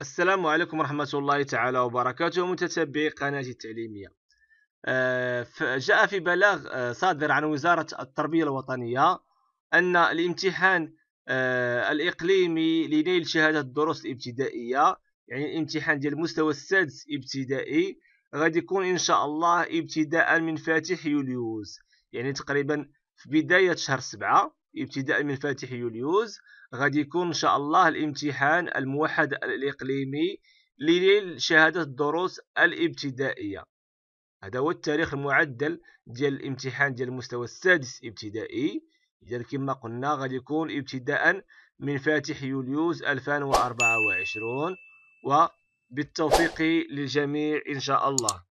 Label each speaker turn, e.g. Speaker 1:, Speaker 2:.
Speaker 1: السلام عليكم ورحمة الله تعالى وبركاته متتبعي قناتي التعليمية آه، جاء في بلاغ آه، صادر عن وزارة التربية الوطنية أن الامتحان آه، الإقليمي لنيل شهادة الدروس الابتدائية يعني الامتحان ديال المستوى السادس ابتدائي غادي يكون إن شاء الله ابتداء من فاتح يوليوز يعني تقريبا في بداية شهر سبعة ابتداء من فاتح يوليوز غادي يكون ان شاء الله الامتحان الموحد الاقليمي لشهاده الدروس الابتدائيه هذا هو التاريخ المعدل ديال الامتحان ديال المستوى السادس ابتدائي اذا كما قلنا غادي يكون ابتداء من فاتح يوليوز 2024 وبالتوفيق للجميع ان شاء الله